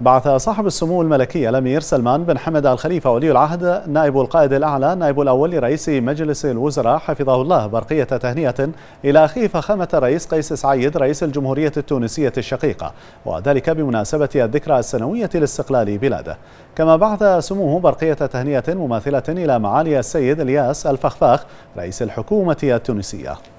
بعث صاحب السمو الملكي الامير سلمان بن حمد الخليفه ولي العهد نائب القائد الاعلى نائب الاول لرئيس مجلس الوزراء حفظه الله برقيه تهنئه الى اخيه فخامه الرئيس قيس سعيد رئيس الجمهوريه التونسيه الشقيقه وذلك بمناسبه الذكرى السنويه لاستقلال بلاده كما بعث سموه برقيه تهنئه مماثله الى معالي السيد الياس الفخفاخ رئيس الحكومه التونسيه